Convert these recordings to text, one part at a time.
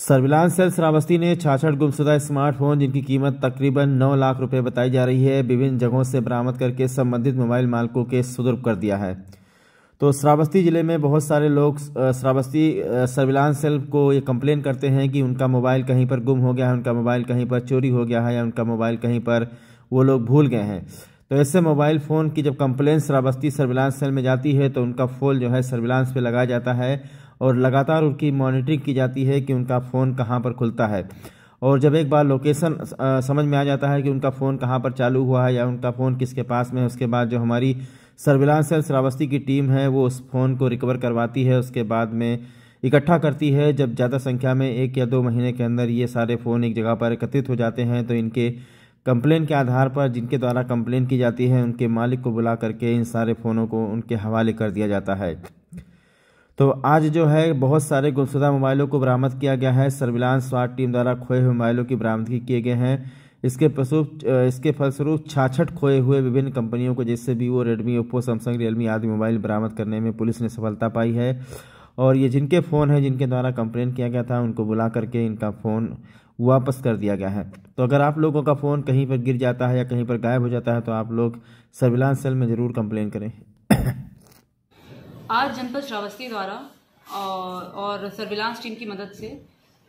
surveillance cell Shravasti ने छाछठ गुमशुदा स्मार्टफोन जिनकी कीमत तकरीबन नौ लाख रुपए बताई जा रही है विभिन्न जगहों से बरामद करके संबंधित मोबाइल मालिकों के सुदुर्ब कर दिया है तो श्रावस्ती ज़िले में बहुत सारे लोग श्रावस्ती सर्विलांस सेल को ये कंप्लेन करते हैं कि उनका मोबाइल कहीं पर गुम हो गया है उनका मोबाइल कहीं पर चोरी हो गया है या उनका मोबाइल कहीं पर वो लोग भूल गए हैं तो ऐसे मोबाइल फ़ोन की जब कंप्लेन श्रावस्ती सर्विलांस सेल में जाती है तो उनका फ़ोन जो है सर्विलांस पे लगाया जाता है और लगातार उनकी मॉनिटरिंग की जाती है कि उनका फ़ोन कहाँ पर खुलता है और जब एक बार लोकेशन समझ में आ जाता है कि उनका फ़ोन कहाँ पर चालू हुआ है या उनका फ़ोन किसके पास में है उसके बाद जो हमारी सर्विलांस है श्रावस्ती की टीम है वो उस फ़ोन को रिकवर करवाती है उसके बाद में इकट्ठा करती है जब ज़्यादा संख्या में एक या दो महीने के अंदर ये सारे फ़ोन एक जगह पर एकत्रित हो जाते हैं तो इनके कंप्लेन के आधार पर जिनके द्वारा कंप्लेन की जाती है उनके मालिक को बुला करके इन सारे फ़ोनों को उनके हवाले कर दिया जाता है तो आज जो है बहुत सारे गुमशुदा मोबाइलों को बरामद किया गया है सर्विलांस स्वाट टीम द्वारा खोए हुए मोबाइलों की बरामदगी किए गए हैं इसके प्रसूप इसके फलस्वरूप छाछठ खोए हुए विभिन्न कंपनियों को जैसे Vivo Redmi Oppo Samsung Realme आदि मोबाइल बरामद करने में पुलिस ने सफलता पाई है और ये जिनके फ़ोन हैं जिनके द्वारा कंप्लेन किया गया था उनको बुला करके इनका फ़ोन वापस कर दिया गया है तो अगर आप लोगों का फ़ोन कहीं पर गिर जाता है या कहीं पर गायब हो जाता है तो आप लोग सर्विलांस सेल में ज़रूर कंप्लेन करें आज जनपद श्रावस्ती द्वारा और सर्विलांस टीम की मदद से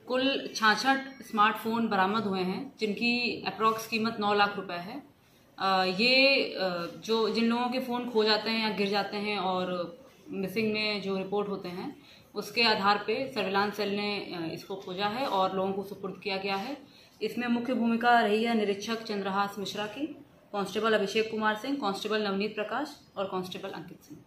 कुल छाछठ स्मार्टफोन बरामद हुए हैं जिनकी अप्रॉक्स कीमत नौ लाख रुपए है ये जो जिन लोगों के फ़ोन खो जाते हैं या गिर जाते हैं और मिसिंग में जो रिपोर्ट होते हैं उसके आधार पे सर्विलांस सेल ने इसको खोजा है और लोगों को सुपुर्द किया गया है इसमें मुख्य भूमिका रही है निरीक्षक चंद्रहास मिश्रा की कांस्टेबल अभिषेक कुमार सिंह कांस्टेबल नवनीत प्रकाश और कांस्टेबल अंकित सिंह